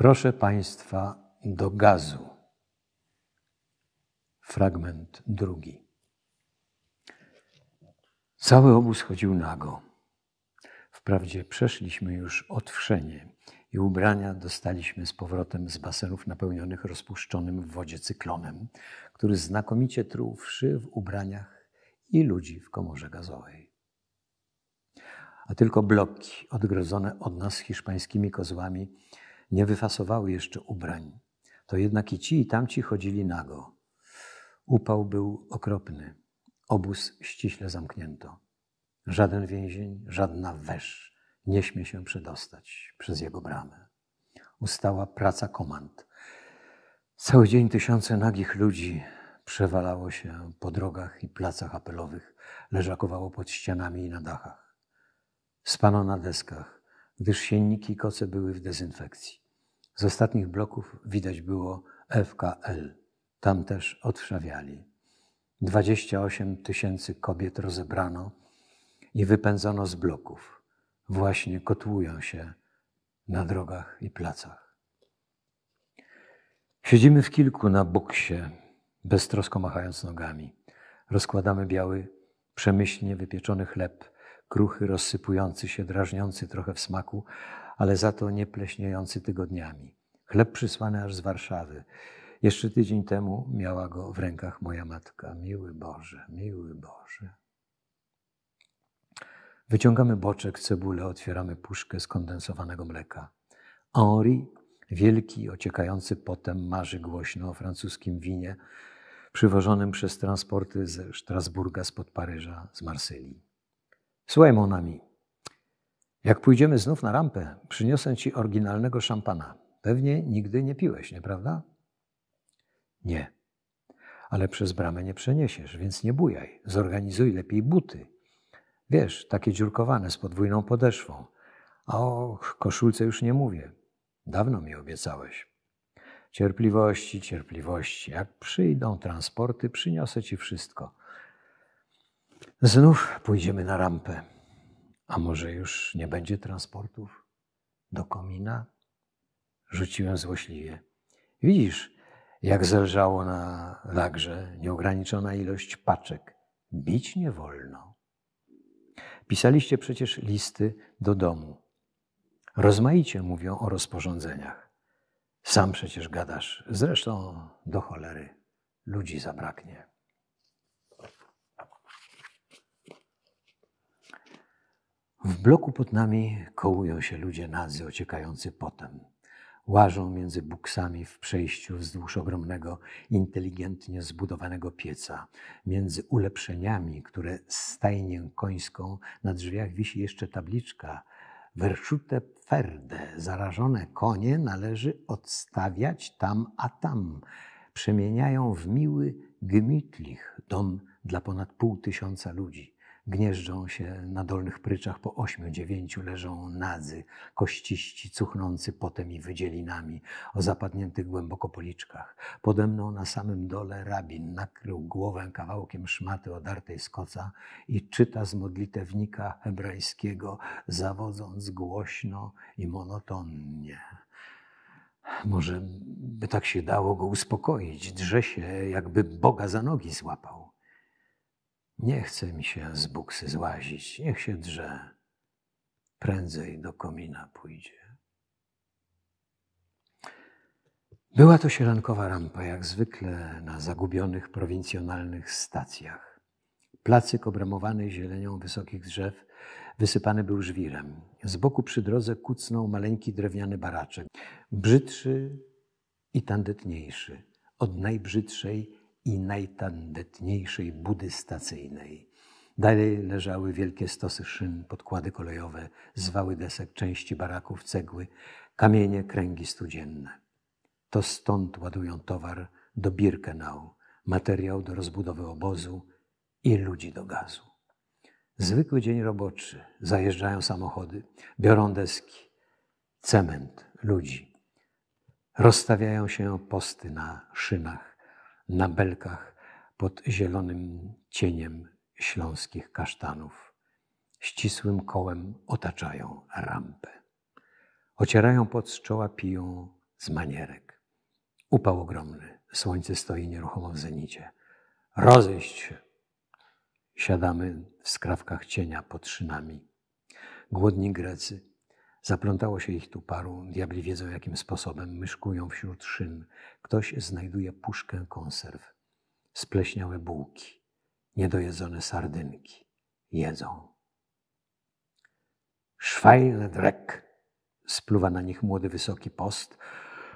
Proszę Państwa do gazu. Fragment drugi. Cały obóz chodził nago. Wprawdzie przeszliśmy już otwrzenie i ubrania dostaliśmy z powrotem z basenów napełnionych rozpuszczonym w wodzie cyklonem, który znakomicie truł wszy w ubraniach i ludzi w komorze gazowej. A tylko bloki odgrodzone od nas hiszpańskimi kozłami nie wyfasowały jeszcze ubrań, to jednak i ci i tamci chodzili nago. Upał był okropny. Obóz ściśle zamknięto. Żaden więzień, żadna wesz nie śmie się przedostać przez jego bramę. Ustała praca komand. Cały dzień tysiące nagich ludzi przewalało się po drogach i placach apelowych, leżakowało pod ścianami i na dachach. Spano na deskach, gdyż sienniki i koce były w dezynfekcji. Z ostatnich bloków widać było FKL. Tam też Dwadzieścia 28 tysięcy kobiet rozebrano i wypędzono z bloków. Właśnie kotłują się na drogach i placach. Siedzimy w kilku na boksie, beztrosko machając nogami. Rozkładamy biały, przemyślnie wypieczony chleb kruchy, rozsypujący się, drażniący trochę w smaku, ale za to nie pleśniejący tygodniami. Chleb przysłany aż z Warszawy. Jeszcze tydzień temu miała go w rękach moja matka. Miły Boże, miły Boże. Wyciągamy boczek, cebulę, otwieramy puszkę skondensowanego mleka. Henri, wielki, ociekający potem, marzy głośno o francuskim winie przywożonym przez transporty ze Strasburga, spod Paryża, z Marsylii. Słuchaj, Monami, jak pójdziemy znów na rampę, przyniosę ci oryginalnego szampana. Pewnie nigdy nie piłeś, nieprawda? Nie. Ale przez bramę nie przeniesiesz, więc nie bujaj. Zorganizuj lepiej buty. Wiesz, takie dziurkowane z podwójną podeszwą. A o koszulce już nie mówię. Dawno mi obiecałeś. Cierpliwości, cierpliwości. Jak przyjdą transporty, przyniosę ci wszystko. Znów pójdziemy na rampę. A może już nie będzie transportów do komina? Rzuciłem złośliwie. Widzisz, jak zelżało na lagrze nieograniczona ilość paczek. Bić nie wolno. Pisaliście przecież listy do domu. Rozmaicie mówią o rozporządzeniach. Sam przecież gadasz. Zresztą do cholery. Ludzi zabraknie. W bloku pod nami kołują się ludzie nadzy, ociekający potem. Łażą między buksami w przejściu wzdłuż ogromnego, inteligentnie zbudowanego pieca, między ulepszeniami, które stajnię końską na drzwiach wisi jeszcze tabliczka Werszute Pferde, zarażone konie należy odstawiać tam a tam. Przemieniają w miły gmitlich dom dla ponad pół tysiąca ludzi. Gnieżdżą się na dolnych pryczach po ośmiu, dziewięciu leżą nadzy, kościści, cuchnący potem i wydzielinami, o zapadniętych głęboko policzkach. Pode mną na samym dole rabin nakrył głowę kawałkiem szmaty odartej z koca i czyta z modlitewnika hebrajskiego, zawodząc głośno i monotonnie. Może by tak się dało go uspokoić, drze się, jakby Boga za nogi złapał. Nie chce mi się z buksy złazić, niech się drze. Prędzej do komina pójdzie. Była to sielankowa rampa, jak zwykle na zagubionych prowincjonalnych stacjach. Placyk obramowany zielenią wysokich drzew wysypany był żwirem. Z boku przy drodze kucnął maleńki drewniany baraczek, brzydszy i tandetniejszy od najbrzydszej i najtandetniejszej budy stacyjnej. Dalej leżały wielkie stosy szyn, podkłady kolejowe, zwały desek, części baraków, cegły, kamienie, kręgi studzienne. To stąd ładują towar do Birkenau, materiał do rozbudowy obozu i ludzi do gazu. Zwykły dzień roboczy, zajeżdżają samochody, biorą deski, cement, ludzi. Rozstawiają się posty na szynach na belkach pod zielonym cieniem śląskich kasztanów. Ścisłym kołem otaczają rampę. Ocierają pot z czoła, piją z manierek. Upał ogromny. Słońce stoi nieruchomo w zenicie. Rozejść się. Siadamy w skrawkach cienia pod szynami. Głodni Grecy Zaplątało się ich tu paru, diabli wiedzą jakim sposobem, myszkują wśród szyn. Ktoś znajduje puszkę konserw, spleśniałe bułki, niedojedzone sardynki. Jedzą. Szwajne drek, spluwa na nich młody wysoki post,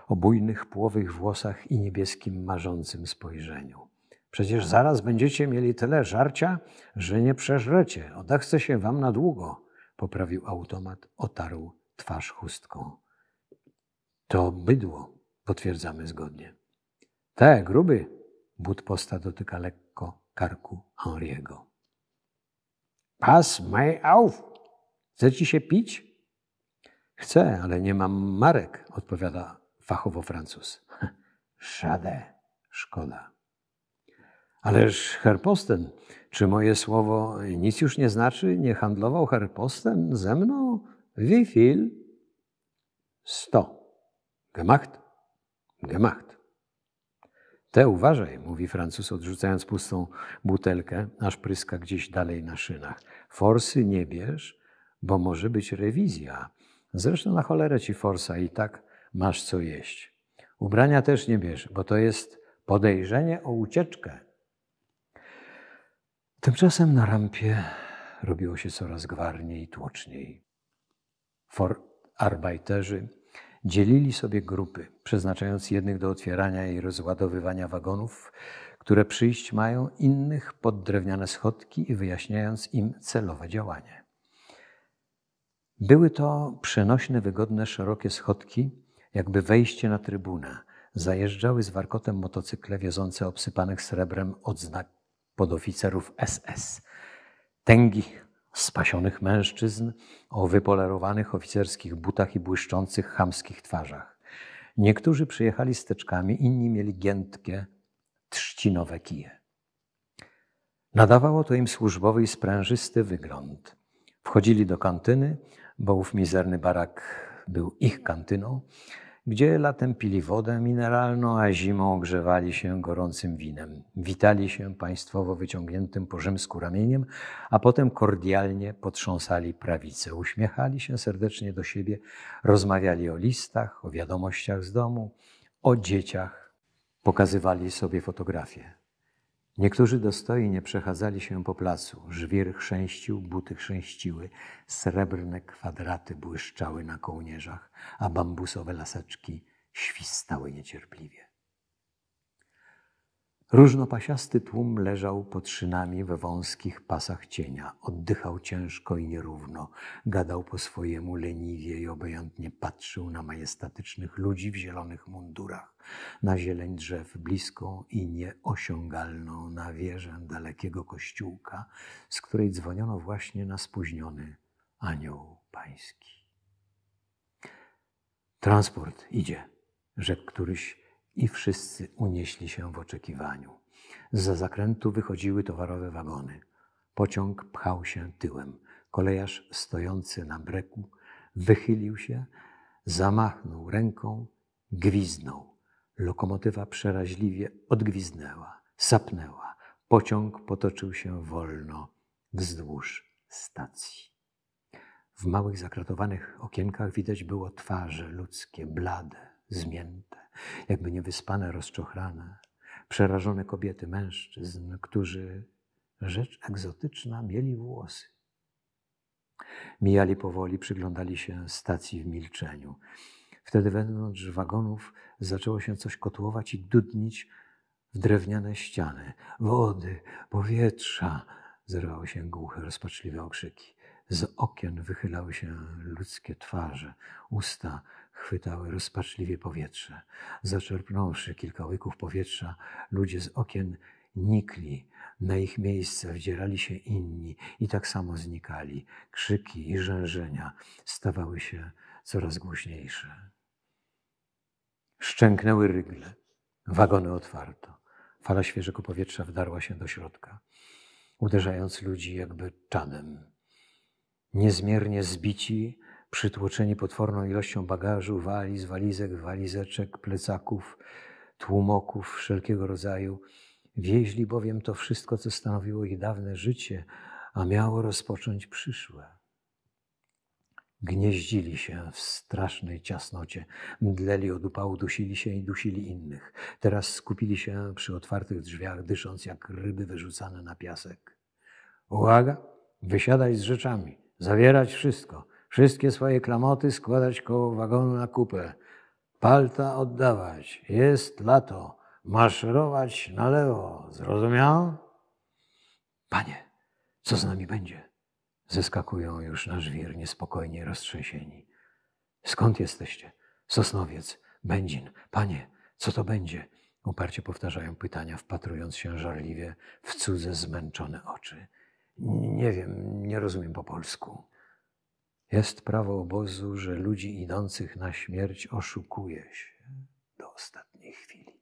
o bujnych płowych włosach i niebieskim marzącym spojrzeniu. Przecież zaraz będziecie mieli tyle żarcia, że nie przeżrecie. Odechce się wam na długo poprawił automat, otarł twarz chustką. To bydło, potwierdzamy zgodnie. Te, tak, gruby, but posta dotyka lekko karku Henriego. Pas mej auf! Chce ci się pić? Chcę, ale nie mam marek, odpowiada fachowo Francuz. Szade, szkoda. Ależ herposten, czy moje słowo nic już nie znaczy? Nie handlował Herpostem ze mną? Wie Sto. Gemacht? Gemacht. Te uważaj, mówi Francuz, odrzucając pustą butelkę, aż pryska gdzieś dalej na szynach. Forsy nie bierz, bo może być rewizja. Zresztą na cholerę ci forsa i tak masz co jeść. Ubrania też nie bierz, bo to jest podejrzenie o ucieczkę. Tymczasem na rampie robiło się coraz gwarniej i tłoczniej. Forarbeiterzy dzielili sobie grupy, przeznaczając jednych do otwierania i rozładowywania wagonów, które przyjść mają, innych pod drewniane schodki i wyjaśniając im celowe działanie. Były to przenośne, wygodne, szerokie schodki, jakby wejście na trybunę. Zajeżdżały z warkotem motocykle wiozące obsypanych srebrem odznak podoficerów SS, tęgich, spasionych mężczyzn o wypolerowanych oficerskich butach i błyszczących, chamskich twarzach. Niektórzy przyjechali steczkami, inni mieli giętkie, trzcinowe kije. Nadawało to im służbowy i sprężysty wygląd. Wchodzili do kantyny, bo ów mizerny barak był ich kantyną, gdzie latem pili wodę mineralną, a zimą ogrzewali się gorącym winem. Witali się państwowo wyciągniętym po rzymsku ramieniem, a potem kordialnie potrząsali prawicę. Uśmiechali się serdecznie do siebie, rozmawiali o listach, o wiadomościach z domu, o dzieciach, pokazywali sobie fotografie. Niektórzy dostojni przechadzali się po placu. Żwir chrzęścił, buty chrzęściły, srebrne kwadraty błyszczały na kołnierzach, a bambusowe laseczki świstały niecierpliwie. Różnopasiasty tłum leżał pod szynami we wąskich pasach cienia. Oddychał ciężko i nierówno, gadał po swojemu leniwie i obojętnie patrzył na majestatycznych ludzi w zielonych mundurach, na zieleń drzew bliską i nieosiągalną, na wieżę dalekiego kościółka, z której dzwoniono właśnie na spóźniony anioł pański. Transport idzie, rzekł któryś i wszyscy unieśli się w oczekiwaniu. Za zakrętu wychodziły towarowe wagony. Pociąg pchał się tyłem. Kolejarz stojący na breku wychylił się, zamachnął ręką, gwiznął. Lokomotywa przeraźliwie odgwiznęła, sapnęła. Pociąg potoczył się wolno wzdłuż stacji. W małych zakratowanych okienkach widać było twarze ludzkie, blade, zmięte jakby niewyspane, rozczochrane, przerażone kobiety, mężczyzn, którzy, rzecz egzotyczna, mieli włosy. Mijali powoli, przyglądali się stacji w milczeniu. Wtedy wewnątrz wagonów zaczęło się coś kotłować i dudnić w drewniane ściany. Wody, powietrza! Zerwały się głuche, rozpaczliwe okrzyki. Z okien wychylały się ludzkie twarze, usta chwytały rozpaczliwie powietrze. Zaczerpnąwszy kilka łyków powietrza, ludzie z okien nikli, na ich miejsce wdzierali się inni i tak samo znikali. Krzyki i rzężenia stawały się coraz głośniejsze. Szczęknęły rygle, wagony otwarto. Fala świeżego powietrza wdarła się do środka, uderzając ludzi jakby czanem. Niezmiernie zbici, przytłoczeni potworną ilością bagażu, waliz, walizek, walizeczek, plecaków, tłumoków wszelkiego rodzaju. Wieźli bowiem to wszystko, co stanowiło ich dawne życie, a miało rozpocząć przyszłe. Gnieździli się w strasznej ciasnocie, mdleli od upału, dusili się i dusili innych. Teraz skupili się przy otwartych drzwiach, dysząc jak ryby wyrzucane na piasek. Uwaga, wysiadać z rzeczami, zawierać wszystko – Wszystkie swoje klamoty składać koło wagonu na kupę. Palta oddawać. Jest lato. Maszerować na lewo. Zrozumiał? Panie, co z nami będzie? Zeskakują już na żwir, niespokojnie roztrzęsieni. Skąd jesteście? Sosnowiec, Będzin. Panie, co to będzie? Uparcie powtarzają pytania, wpatrując się żarliwie w cudze zmęczone oczy. Nie wiem, nie rozumiem po polsku. Jest prawo obozu, że ludzi idących na śmierć oszukuje się do ostatniej chwili.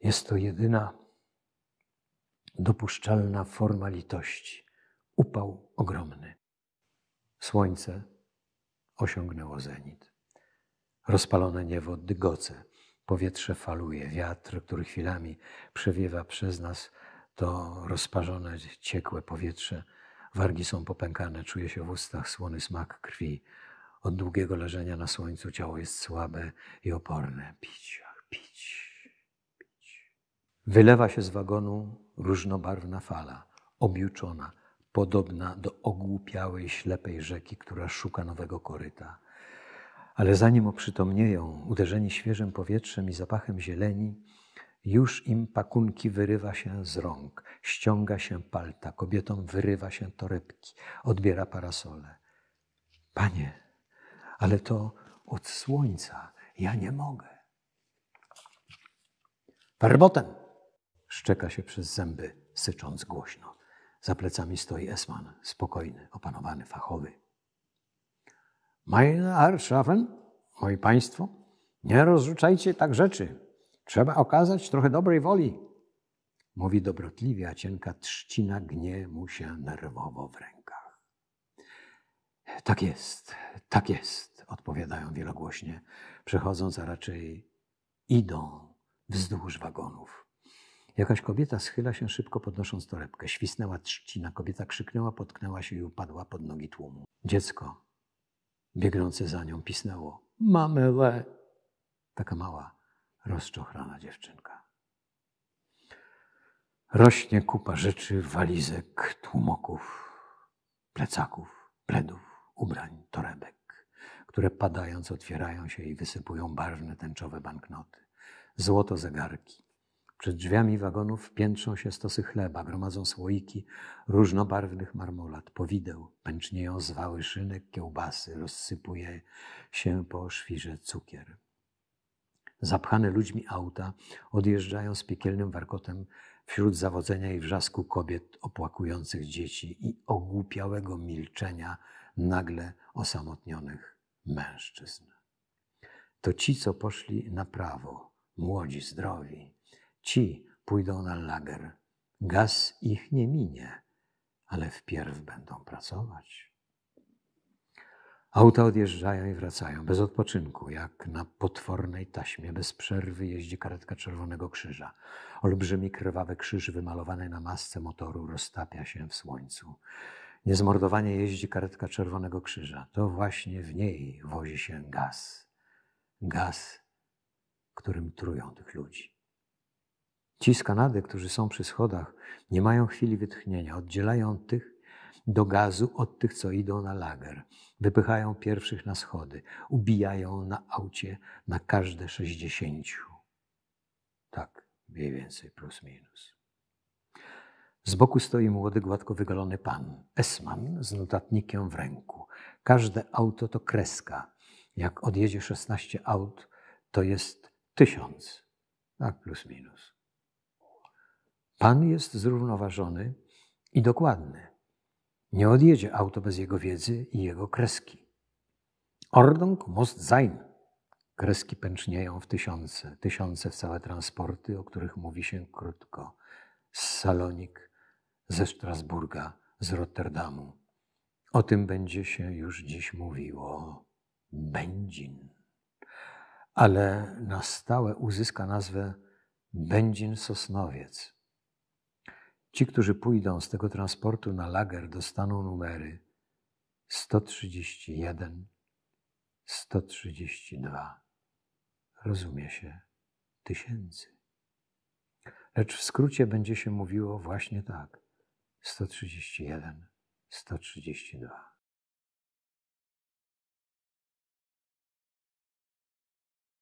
Jest to jedyna dopuszczalna forma litości. Upał ogromny. Słońce osiągnęło zenit. Rozpalone niebo dygoce, powietrze faluje, wiatr, który chwilami przewiewa przez nas to rozparzone, ciekłe powietrze – Wargi są popękane, czuje się w ustach słony smak krwi. Od długiego leżenia na słońcu ciało jest słabe i oporne. Pić, pić, pić. Wylewa się z wagonu różnobarwna fala, objuczona, podobna do ogłupiałej, ślepej rzeki, która szuka nowego koryta. Ale zanim oprzytomnieją, uderzeni świeżym powietrzem i zapachem zieleni, już im pakunki wyrywa się z rąk, ściąga się palta, kobietom wyrywa się torebki, odbiera parasole. Panie, ale to od słońca ja nie mogę. Perbotem! Szczeka się przez zęby, sycząc głośno. Za plecami stoi Esman, spokojny, opanowany, fachowy. Meine Herrschaften, moi państwo, nie rozrzucajcie tak rzeczy. Trzeba okazać trochę dobrej woli. Mówi dobrotliwie, a cienka trzcina gnie mu się nerwowo w rękach. Tak jest, tak jest, odpowiadają wielogłośnie, przechodząc, a raczej idą wzdłuż wagonów. Jakaś kobieta schyla się szybko, podnosząc torebkę. Świsnęła trzcina. Kobieta krzyknęła, potknęła się i upadła pod nogi tłumu. Dziecko, biegnące za nią, pisnęło. le, Taka mała, rozczochrana dziewczynka. Rośnie kupa rzeczy, walizek, tłumoków, plecaków, pledów, ubrań, torebek, które padając otwierają się i wysypują barwne tęczowe banknoty, złoto zegarki. Przed drzwiami wagonów piętrzą się stosy chleba, gromadzą słoiki różnobarwnych marmolat, powideł, pęcznieją zwały szynek, kiełbasy, rozsypuje się po szwirze cukier zapchane ludźmi auta odjeżdżają z piekielnym warkotem wśród zawodzenia i wrzasku kobiet opłakujących dzieci i ogłupiałego milczenia nagle osamotnionych mężczyzn. To ci, co poszli na prawo, młodzi, zdrowi, ci pójdą na lager. Gaz ich nie minie, ale wpierw będą pracować. Auta odjeżdżają i wracają bez odpoczynku, jak na potwornej taśmie. Bez przerwy jeździ karetka Czerwonego Krzyża. Olbrzymi krwawy krzyż wymalowany na masce motoru roztapia się w słońcu. Niezmordowanie jeździ karetka Czerwonego Krzyża. To właśnie w niej wozi się gaz. Gaz, którym trują tych ludzi. Ci z Kanady, którzy są przy schodach, nie mają chwili wytchnienia. Oddzielają tych, do gazu od tych, co idą na lager. Wypychają pierwszych na schody, ubijają na aucie na każde sześćdziesięciu. Tak, mniej więcej, plus minus. Z boku stoi młody, gładko wygolony pan, esman z notatnikiem w ręku. Każde auto to kreska. Jak odjedzie 16 aut, to jest tysiąc. Tak, plus minus. Pan jest zrównoważony i dokładny. Nie odjedzie auto bez jego wiedzy i jego kreski. Ordnung Most sein. Kreski pęcznieją w tysiące, tysiące w całe transporty, o których mówi się krótko. Z Salonik, ze Strasburga, z Rotterdamu. O tym będzie się już dziś mówiło. Będzin. Ale na stałe uzyska nazwę Będzin Sosnowiec. Ci, którzy pójdą z tego transportu na lager, dostaną numery 131, 132. Rozumie się, tysięcy. Lecz w skrócie będzie się mówiło właśnie tak: 131, 132.